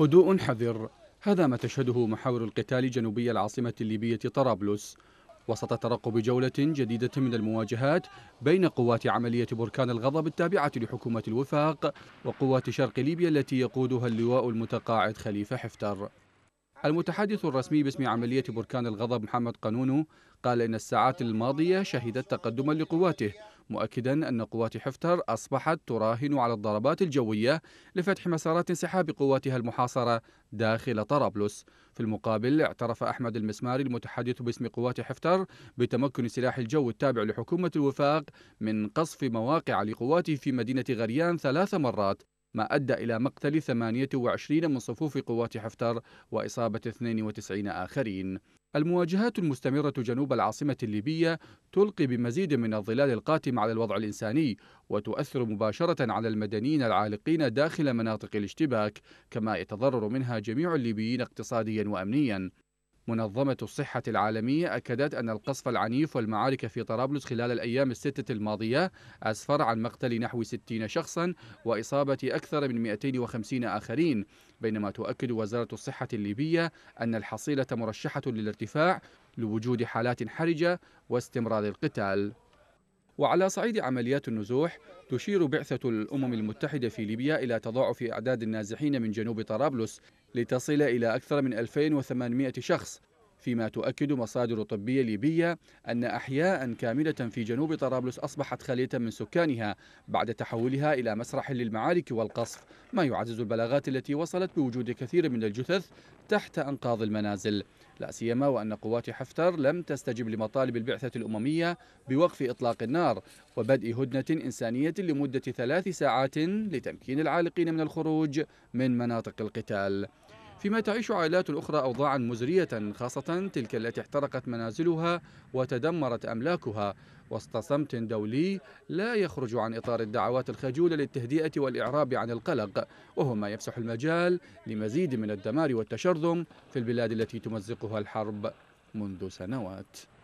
هدوء حذر هذا ما تشهده محاور القتال جنوبي العاصمة الليبية طرابلس وسط ترقب جولة جديدة من المواجهات بين قوات عملية بركان الغضب التابعة لحكومة الوفاق وقوات شرق ليبيا التي يقودها اللواء المتقاعد خليفة حفتر المتحدث الرسمي باسم عملية بركان الغضب محمد قانونو قال إن الساعات الماضية شهدت تقدما لقواته مؤكدا أن قوات حفتر أصبحت تراهن على الضربات الجوية لفتح مسارات انسحاب قواتها المحاصرة داخل طرابلس في المقابل اعترف أحمد المسماري المتحدث باسم قوات حفتر بتمكن سلاح الجو التابع لحكومة الوفاق من قصف مواقع لقواته في مدينة غريان ثلاث مرات ما أدى إلى مقتل 28 من صفوف قوات حفتر وإصابة 92 آخرين المواجهات المستمرة جنوب العاصمة الليبية تلقي بمزيد من الظلال القاتم على الوضع الإنساني وتؤثر مباشرة على المدنيين العالقين داخل مناطق الاشتباك كما يتضرر منها جميع الليبيين اقتصاديا وأمنيا منظمة الصحة العالمية أكدت أن القصف العنيف والمعارك في طرابلس خلال الأيام الستة الماضية أسفر عن مقتل نحو 60 شخصا وإصابة أكثر من 250 آخرين بينما تؤكد وزارة الصحة الليبية أن الحصيلة مرشحة للارتفاع لوجود حالات حرجة واستمرار القتال وعلى صعيد عمليات النزوح تشير بعثة الأمم المتحدة في ليبيا إلى تضاعف أعداد النازحين من جنوب طرابلس لتصل إلى أكثر من 2800 شخص فيما تؤكد مصادر طبية ليبية أن أحياء كاملة في جنوب طرابلس أصبحت خالية من سكانها بعد تحولها إلى مسرح للمعارك والقصف ما يعزز البلاغات التي وصلت بوجود كثير من الجثث تحت أنقاض المنازل لا سيما وأن قوات حفتر لم تستجب لمطالب البعثة الأممية بوقف إطلاق النار وبدء هدنة إنسانية لمدة ثلاث ساعات لتمكين العالقين من الخروج من مناطق القتال فيما تعيش عائلات أخرى أوضاعا مزرية خاصة تلك التي احترقت منازلها وتدمرت أملاكها وسط صمت دولي لا يخرج عن إطار الدعوات الخجولة للتهدئة والإعراب عن القلق وهو ما يفسح المجال لمزيد من الدمار والتشرذم في البلاد التي تمزقها الحرب منذ سنوات